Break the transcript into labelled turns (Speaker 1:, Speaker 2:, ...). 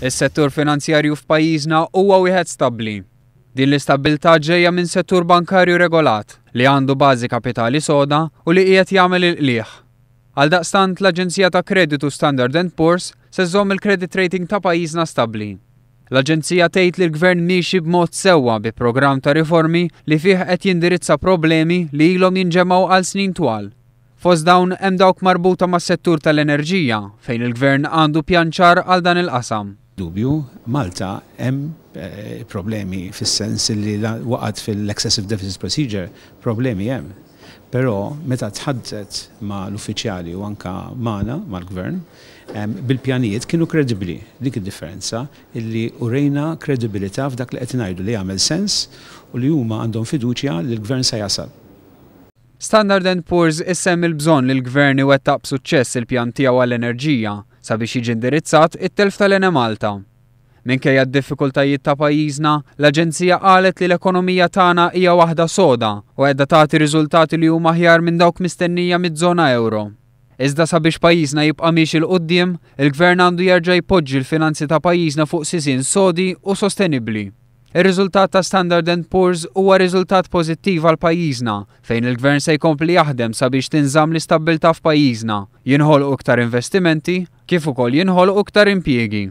Speaker 1: Is-settur finanzjarju f'pajjiżna huwa wieħed stabbli. Din l-istabilità ġejja minn settur bankarju regolat li għandu bażi kapitali soda u li qiegħed jagħmel il-qlieħ. Għal daqstant l-Aġenzija ta' Kreditu Standard Poor's se żżomm il-credit rating ta' pajjiżna stabbli. L-Aġenzija tgħid li l-Gvern miexi b'mod sewwa bi programm ta' riformi li fih qed jindirizza problemi li ilhom jinġemgħu għal snin twal. Fost dawn hemm dawk marbuta mas-settur tal-enerġija fejn il-Gvern għandu pjanċar għal dan il-qasam
Speaker 2: dubju, Malta hemm eh, problemi fis-sens li waqgħet fil-excessive deficit procedure, problemi hemm. Però meta tħaddet ma l-uffiċjali u anka mana mal-gvern, bil-pjanijiet kienu kredibli dik id-differenza illi urejna kredibilità f'dak li qed ngħidu li jagħmel sens u li huma għandhom fiduċja li l-gvern se jasal.
Speaker 1: Standard Poor's issem il-bżonn li l-gvern iwettaq b'suċċess il-pjan tiegħu għall-enerġija sabiex jiġi indirizzat it-telf tal-ene Malta. Minkejja d-diffikultajiet ta' pajjiżna, l-Aġenzija qalet li l-ekonomija tagħna hija waħda soda u qiegħda tagħti riżultati li huma aħjar minn dawk mistennija miż-żona euro. Iżda sabiex pajjiżna jibqa' miex il qudiem il-gvern għandu jerġa' jpoġġi l-finanzi ta' pajjiżna fuq sisin sodi u sostenibbli. Ir-riżultat ta' Standard Poor's huwa riżultat pożittiv għal pajjiżna, fejn il-gvern se jkompli jaħdem sabiex tinżamm l istabbilta f'pajjiżna, jinħolqu iktar investimenti, kif ukoll jinħolqu iktar impjiegi.